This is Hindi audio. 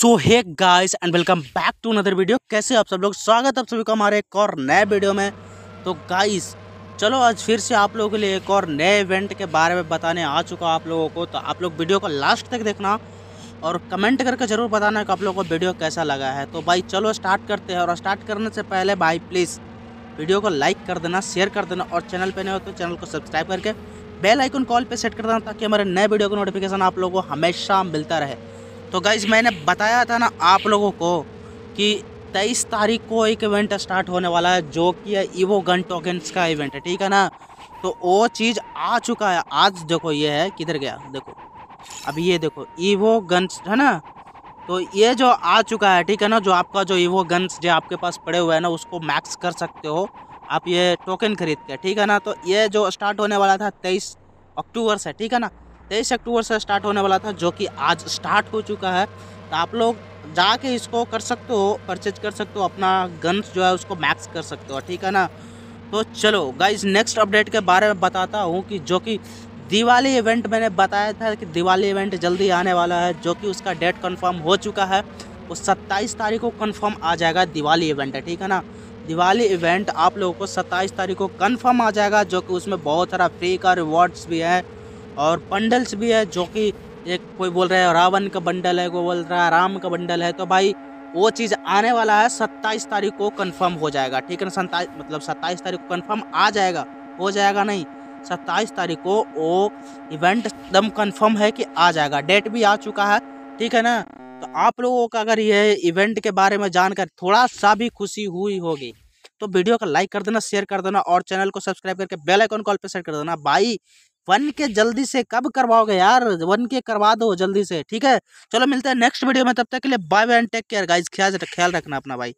so hey guys and welcome back to another video कैसे आप सब लोग स्वागत आप सभी को हमारे एक और नए वीडियो में तो गाइस चलो आज फिर से आप लोगों के लिए एक और नए इवेंट के बारे में बताने आ चुका आप लोगों को तो आप लोग वीडियो को लास्ट तक देखना और कमेंट करके ज़रूर बताना कि आप लोगों को वीडियो कैसा लगा है तो भाई चलो स्टार्ट करते हैं और स्टार्ट करने से पहले भाई प्लीज़ वीडियो को लाइक कर देना शेयर कर देना और चैनल पर नहीं हो तो चैनल को सब्सक्राइब करके बेल आइकन कॉल पर सेट कर देना ताकि हमारे नए वीडियो का नोटिफिकेशन आप लोगों को हमेशा मिलता रहे तो गाइज मैंने बताया था ना आप लोगों को कि तेईस तारीख को एक इवेंट स्टार्ट होने वाला है जो कि है ईवो गन टोकन्स का इवेंट है ठीक है ना तो वो चीज़ आ चुका है आज देखो ये है किधर गया देखो अब ये देखो ईवो गन्स है ना तो ये जो आ चुका है ठीक है ना जो आपका जो ईवो गन्स जो आपके पास पड़े हुए हैं ना उसको मैक्स कर सकते हो आप ये टोकन खरीद के ठीक है ना तो ये जो स्टार्ट होने वाला था तेईस अक्टूबर से ठीक है ना तेईस अक्टूबर से स्टार्ट होने वाला था जो कि आज स्टार्ट हो चुका है तो आप लोग जाके इसको कर सकते हो परचेज कर सकते हो अपना गन्स जो है उसको मैक्स कर सकते हो ठीक है ना तो चलो गाइज नेक्स्ट अपडेट के बारे में बताता हूँ कि जो कि दिवाली इवेंट मैंने बताया था कि दिवाली इवेंट जल्दी आने वाला है जो कि उसका डेट कन्फर्म हो चुका है वो सत्ताईस तारीख को कन्फर्म आ जाएगा दिवाली इवेंट है ठीक है ना दिवाली इवेंट आप लोगों को सत्ताईस तारीख को कन्फर्म आ जाएगा जो कि उसमें बहुत सारा फ्री का रिवॉर्ड्स भी है और बंडल्स भी है जो कि एक कोई बोल रहा है रावण का बंडल है कोई बोल रहा है राम का बंडल है तो भाई वो चीज़ आने वाला है सत्ताईस तारीख को कंफर्म हो जाएगा ठीक है ना सत्ताईस मतलब सत्ताईस तारीख को कंफर्म आ जाएगा हो जाएगा नहीं सत्ताईस तारीख को वो इवेंट एकदम कंफर्म है कि आ जाएगा डेट भी आ चुका है ठीक है ना तो आप लोगों का अगर ये इवेंट के बारे में जानकर थोड़ा सा भी खुशी हुई होगी तो वीडियो का लाइक कर देना शेयर कर देना और चैनल को सब्सक्राइब करके बेल आइकॉन कॉल पर सेट कर देना भाई वन के जल्दी से कब करवाओगे यार वन के करवा दो जल्दी से ठीक है चलो मिलते हैं नेक्स्ट वीडियो में तब तक के लिए bye bye and take care guys ख्याल ख्याल रखना अपना भाई